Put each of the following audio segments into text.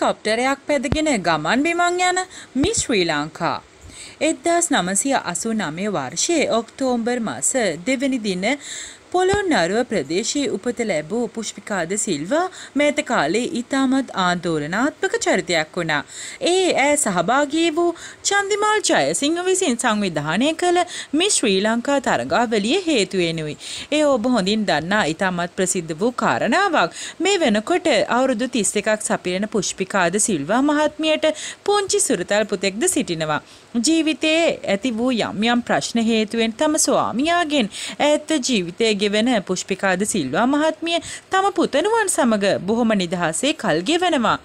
හෙලිකොප්ටරයක් පැදගෙන ගමන් බිමන් යන මි ශ්‍රී ලංකා. 1989 වර්ෂයේ ඔක්තෝබර් මාස දෙවැනි දින පොළොන්නරුව ප්‍රදේශයේ උපත ලැබූ පුෂ්පිකාද සිල්වා මෑත කාලේ ඉතාමත් ආන්දෝලනාත්මක චරිතයක් වුණා. ඒ ඇය සහභාගී වූ චන්දිමාල් ජයසිංහ විසින් සංවිධානය කළ මේ ශ්‍රී ලංකා තරගාවලිය හේතු වෙනුයි. ඒ ඔබ හොඳින් දන්නා ඉතාමත් ප්‍රසිද්ධ වූ කාරණාවක්. මේ වෙනකොට අවුරුදු 31ක් සපිරෙන පුෂ්පිකාද සිල්වා මහත්මියට පුංචි සුරතල් පුතෙක්ද සිටිනවා. ජීවිතයේ ඇති වූ යම් යම් ප්‍රශ්න හේතුවෙන් තම ස්වාමියාගෙන් ඈත ජීවිතයේ ගෙවෙන පුෂ්පිකාද සිල්වා මහත්මිය තම පුතණුවන් සමග බොහොම නිදහසේ කල් ගෙවනවා.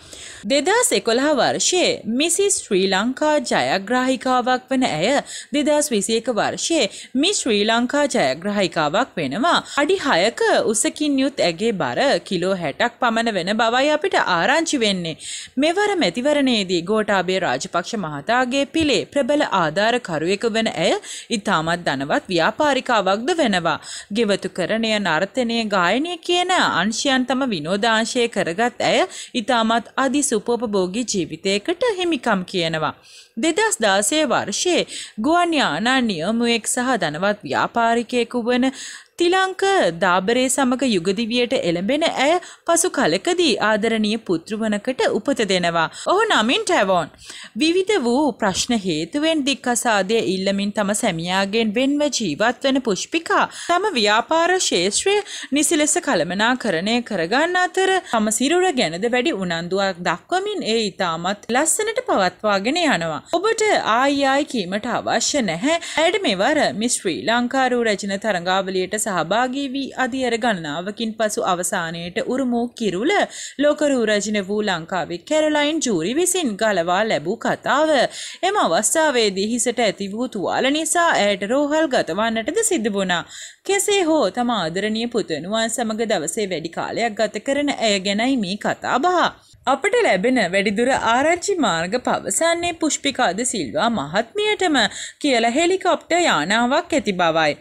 2011 වර්ෂයේ මිසිස් ශ්‍රී ලංකා ජයග්‍රාහිකාවක් වන ඇය 2021 වර්ෂයේ මිස් ශ්‍රී ලංකා ජයග්‍රාහිකාවක් වෙනවා. අඩි 6ක උසකින් යුත් ඇගේ බර කිලෝ 60ක් පමණ වෙන බවයි අපිට ආරංචි වෙන්නේ. මෙවර මැතිවරණයේදී ගෝඨාභය රාජපක්ෂ මහතාගේ පිලේ ප්‍රබල ආධාරකරුවෙකු වන ඇය ඉතාමත් ධනවත් ව්‍යාපාරිකාවක්ද වෙනවා. ගෙව එකතුකරණය නර්තනය ගායනය කියන අංශයන් තම විනෝදාංශය කරගත් ඇය ඉතාමත් අධි සුපෝපභෝගී ජීවිතයකට හිමිකම් කියනවා. දෙදස් දාසය වර්ෂයේ ගුවන් යානා නියමුවෙක් සහ ධනවත් ව්‍යාපාරිකයෙකු වන තිලංක දාබරේ සමග යුගදිවියට එළඹෙන ඇය පසු කලකදී ආදරණීය පුත්‍රවනකට උපත දෙනවා. ඔහු නමින් ටැවෝන්. විවිධ වූ ප්‍රශ්න හේතුවෙන් දික්කසාදය ඉල්ලමින් තම සැමියාගෙන් වෙන්ව ජීවත් වෙන පුෂ්පිකා තම ව්‍යාපාර ශේෂත්‍රය නිසි ලෙස කළමනාකරණය කරගන්න අතර තම සිරුර ගැනද වැඩි උනන්දුවක් දක්වමින් ඒ ඉතාමත් ලස්සනට පවත්වාගෙන යනවා. ඔබට ආයිආයි කීමට අවශ්‍ය නැහැ ඇයට මෙවර මිස්ශ්‍රී ලංකාරූ රජන තරඟාවලියට සහභාගී වී අධියර ගණනාවකින් පසු අවසානයට උරුමූ කිරුල ලෝකරූ රජන වූ ලංකාවේ කැරලයින් ජූරි විසින් ගලවා ලැබූ කතාව. එම අවස්ථාවේදී හිසට ඇති වූ තුවාල නිසා ඇයට රෝහල් ගතවන්නටද සිද්ධ වුණා. කෙසේ හෝ තම ආදරණීය පුතණුවන් සමග දවසේ වැඩි කාලයක් ගත කරන ඇය ගැනයි මේ කතාබහ. අපට ලැබෙන වැඩිදුර ආරච්චි මාර්ග පවසන්නේ පුෂ්පිකාද සිල්වා මහත්මියටම කියලා හෙලිකොප්ට යානාවක් ඇති බවයි.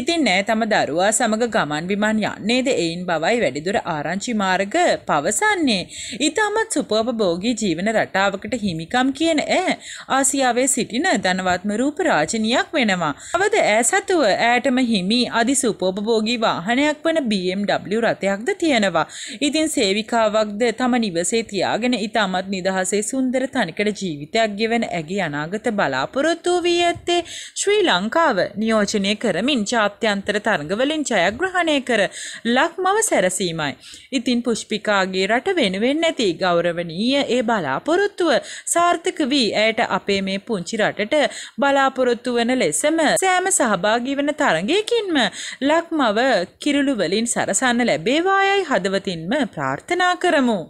ඉතින් නෑ තම දරුවා සමග ගමන් විමන් යන්නේද එයින් බවයි වැඩිදුර ආරංචි මාර්ග පවසන්නේ. ඉතාමත් සුපෝපභෝගී ජීවන රටාවකට හිමිකම් කියන ඈ ආසියාවේ සිටින ධනවත්ම රූප රාජනියක් වෙනවා. අවද ඈ සතුව ඈටම හිමි අධි සුපෝපභෝගී වාහනයක් වන BMW රථයක්ද තියෙනවා. ඉතින් සේවිකාවක්ද තම නිවසේ තියාගෙන ඉතාමත් නිදහසේ සුන්දර තනිකඩ ජීවිතයක් ගෙවන ඇගේ අනාගත බලාපොරොත්තු වී ඇත්තේ ශ්‍රී ලංකාව නියෝජනය කරමින් ජාත්‍යන්තර තරඟවලින් ජයග්‍රහණය කර ලක්මව සැරසීමයි. ඉතින් පුෂ්පිකාගේ රට වෙනුවෙන් නැති ගෞරවනීය ඒ බලාපොරොත්තුව සාර්ථක වී ඇයට අපේ මේ පුංචි රටට බලාපොරොත්තු වන ලෙසම සෑම සහභාගී වන තරගයකින්ම ලක්මව කිරුළුවලින් සරසන්න ලැබේවායයි හදවතින්ම ප්‍රාර්ථනා කරමු.